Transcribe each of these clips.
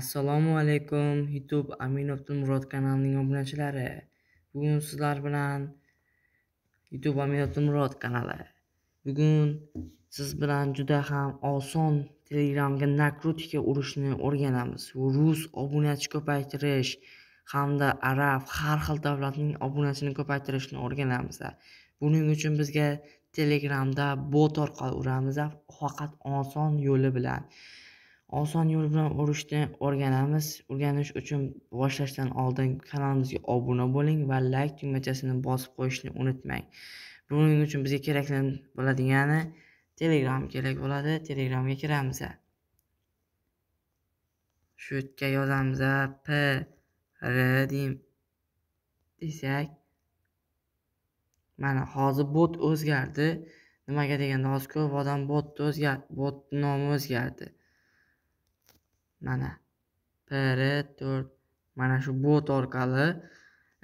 assalomu alaykum youtube amin abdulmurod kanalining obunachilari bugun sizlar bilan youtube amin abdulmurod kanali bugun siz bilan juda ham oson telegramga nakrutika urishni o'rganamiz rus obunachi ko'paytirish hamda arab har xil davlatning obunachini ko'paytirishni o'rganamiz buning uchun bizga telegramda bot orqali uramiz faqat oson yo'li bilan oson yo'l bilan urishni o'rganamiz o'rganish uchun boshlashdan oldin kanalimizga obuna bo'ling va layk tugmachasini bosib qo'yishni unutmang buning uchun bizga kerakli bo'ladigani telegram kerak bo'ladi telegramga kiramiz shu yerga yozamiz p r deyim desak mana hozir bot o'zgardi nimaga deganda hozir ko'p odam botni o'zgardi botni nomi o'zgardi mana pr 4 mana shu bot orqali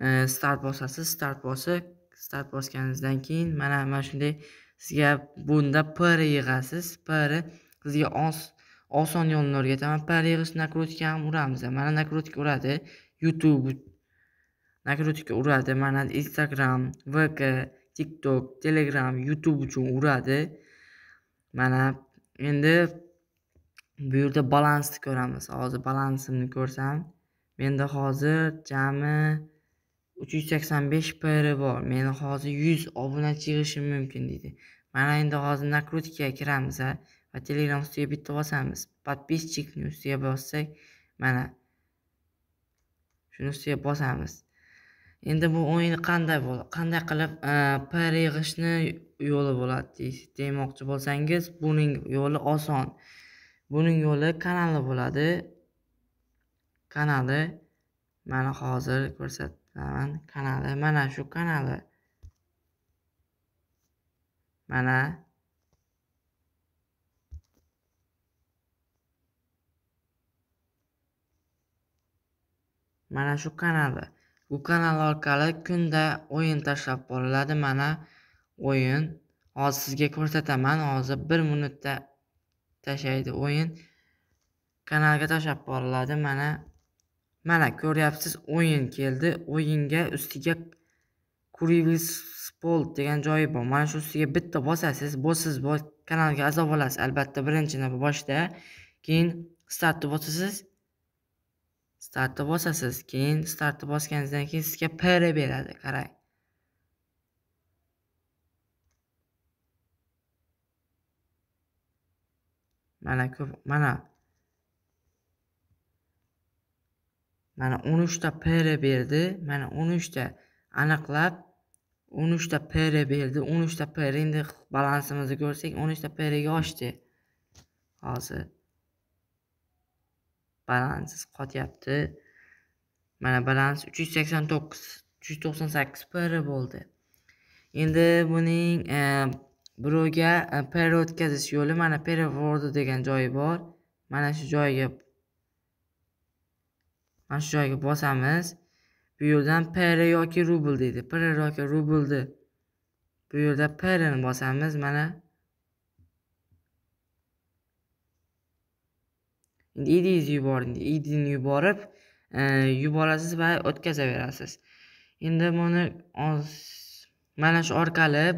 e, start bosasiz start bosib start bosganingizdan keyin mana mana shunday sizga bunda pr yig'asiz pr sizga oson yo'lini o'rgataman pr yig'ish накрутка ham uramiz mana накрутка uradi youtube накрутка uradi mana instagram vk tiktok telegram youtube uchun uradi mana endi bu yerda balansni ko'ramiz hozir balansimni ko'rsam menda hozir jami uch yuz sakson besh pr bor meni hozir yuz obunachi yig'ishim mumkin deydi mana endi hozir nakrutkaga kiramiz va telegram ustiga bitta bosamiz подписчикni ustiga bossak mana shuni ustiga bosamiz endi bu o'yin qanday bo'ladi qanday qilib e, pr yig'ishni yo'li bo'ladi demoqchi bo'lsangiz buning yo'li oson buning yo'li kanali bo'ladi kanali mana hozir ko'rsataman kanali mana shu kanali mana mana shu kanali bu kanal orqali kunda o'yin tashlab boriladi mana o'yin hozir sizga ko'rsataman hozir bir minutda tashlaydi o'yin kanalga tashlab boriladi mana mana ko'ryapsiz o'yin keldi o'yinga ustiga kurivispol degan joyi bor mana shu ustiga bitta bosasiz bosasiz kanalga a'zo bo'lasiz albatta birinchi boshda keyin startni bosasiz startni bosasiz keyin startni bosganingizdan keyin sizga pr beradi qarang mana ko'p mana mana o'n uchta pr berdi mana o'n uchta aniqlab o'n uchta pr berdi o'n uchta pr endi balansimizni ko'rsak o'n uchta prga oshdi hozir balanssiz qotyapti mana balans uch yuz sakson to'qqiz uch yuz to'qson sakkiz pr bo'ldi endi buning e, birovga e, pera o'tkazish yo'li mana perevordi degan joyi bor mana shu joyga mana shu joyga bosamiz bu yerdan pr yoki rubl deydi pr yoki rublni bu yerda prni bosamiz mana endi idingizni yuboring idini yuborib e, yuborasiz va o'tkazaverasiz endi buni mana shu orqali e,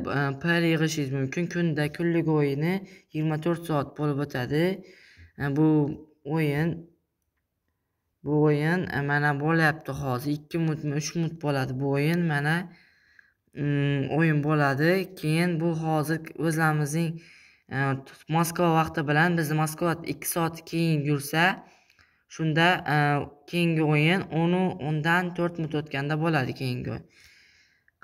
pul yig'ishingiz mumkin kunda kunlik o'yini yigirma to'rt soat bo'lib o'tadi e, bu o'yin bu o'yin e, mana bo'lyapti hozir ikki minutmi uch minut bo'ladi bu o'yin mana mm, o'yin bo'ladi keyin bu hozir o'zlarimizning moskva vaqti bilan bizni moskva ikki soat keyin yursa shunda keyingi o'yin o'nu o'ndan to'rt minut o'tganda bo'ladi keyingi o'yin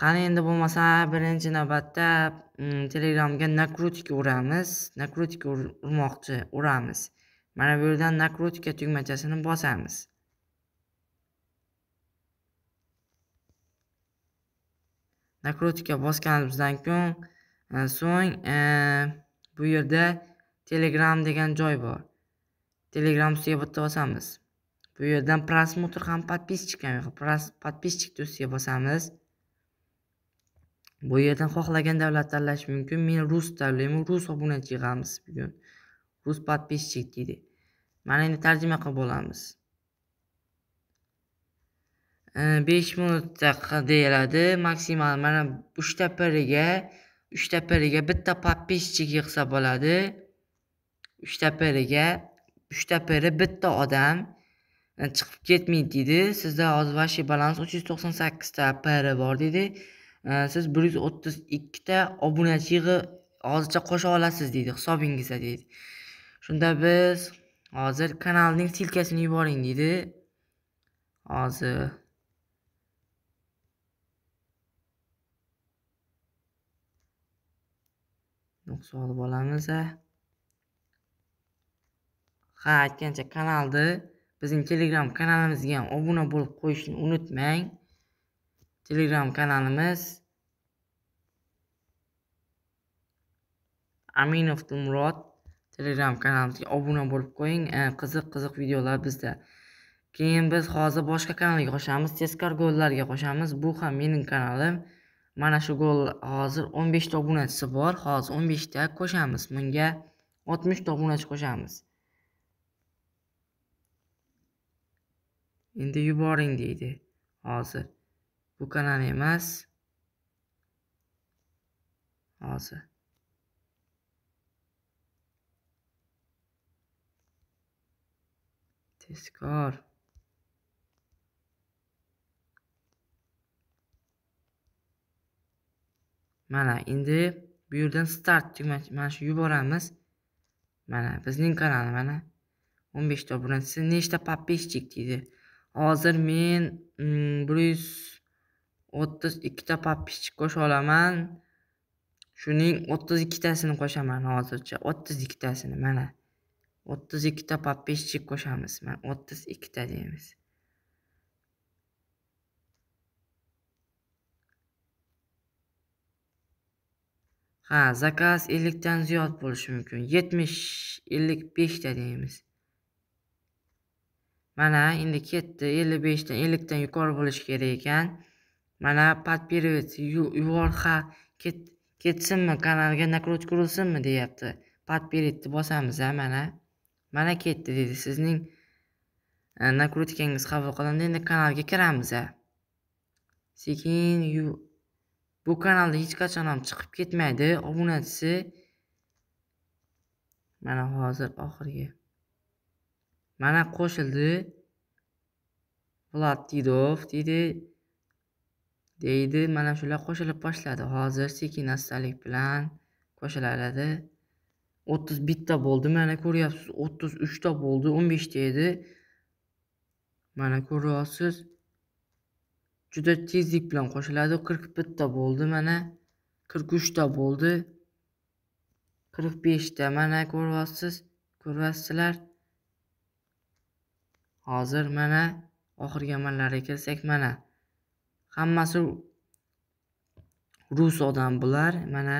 qani endi bo'lmasa birinchi navbatda mm, telegramga nakrutika uramiz nakrutika urmoqchi uramiz mana bu yerdan nakrutika tugmachasini bosamiz nakrutika bosganimizdan e, so'ng e, bu yerda telegram degan joy bor telegram ustiga bitta bosamiz bu yerdan просмотр ham подписчикам подписчикni ustiga bosamiz bu yerdan xohlagan davlat tanlash mumkin men rus tanlayman rus obunachi yig'amiz bugun rus podpischik deydi mana endi tarjima qilib olamiz besh minutda deyiladi maksimal mana uchta piriga uchta piriga bitta podpischik yig'sa bo'ladi uchta piriga uchta piri bitta odam chiqib ketmaydi deydi sizda hozir vashi balans uch yuz to'qson sakkizta piri bor deydi siz bir yuz o'ttiz ikkita obunachiga hozircha qo'sha olasiz deydi hisobingizga deydi shunda biz hozir kanalning silkasini yuboring deydi hozir nuqsa olib olamiz ha aytgancha kanalni bizning telegram kanalimizga ham obuna bo'lib qo'yishni unutmang telegram kanalimiz aminov murod telegram kanalimizga obuna bo'lib qo'ying qiziq qiziq videolar bizda keyin biz hozir boshqa kanalga qo'shamiz tezkor gollarga qo'shamiz bu ham mening kanalim mana shu gol hozir 15 beshta obunachisi bor hozir 15 beshta qo'shamiz bunga ta obunachi qo'shamiz endi yuboring deydi hozir bu kanal emas hozir tezkor mana endi bu yerdan start tugmachi mana shu yuboramiz mana bizning kanal mana 15 ta obunachisi nechta подписчик deydi hozir men mm, bir yuz o'ttiz ikkita podpischik qo'sha olaman shuning o'ttiz ikkitasini qo'shaman hozircha o'ttiz ikkitasini mana o'ttiz ikkita подписчик qo'shamiz mana o'ttiz ikkita deymiz ha zakaz ellikdan ziyod bo'lishi mumkin yetmish ellik beshta deymiz mana endi ketdi ellik beshdan ellikdan yuqori bo'lishi kerak ekan mana podpirovets yuvorha ket, ketsinmi kanalga накрутка urilsinmi deyapti podpiretni bosamiz a mana mana ketdi dedi sizning накруткаңыз e, qabul qilindi endi kanalga kiramiz a sekin bu kanalda hech qachon ham chiqib ketmaydi obunachisi mana hozir oxirgi mana qo'shildi Vlad Didov deydi deydi mana shular qo'shilib boshladi hozir sekin astalik bilan qo'shiladi o'ttiz bitta bo'ldi mana ko'ryapsiz o'ttiz uchta bo'ldi o'n beshta edi mana ko'ryapsiz juda tezlik bilan qo'shiladi qirq bitta bo'ldi mana qirq uchta bo'ldi qirq beshta mana ko'ryapsiz ko'ryapsizlar hozir mana oxirgi amallarga kelsak mana hammasi rus odam bular mana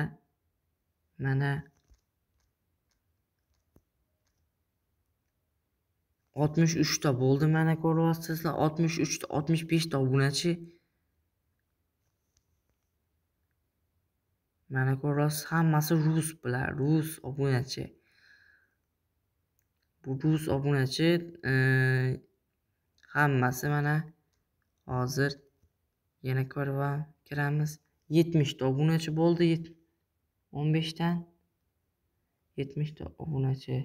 mana oltmish uchta bo'ldi mana ko'ryapsizlar oltmish uchta oltmish beshta obunachi mana ko'ryapsiz hammasi rus bular rus obunachi bu rus obunachi hammasi mana hozir Yana korva kiramız 70 obunachi bo'ldi 15 15'ten 70 obunachi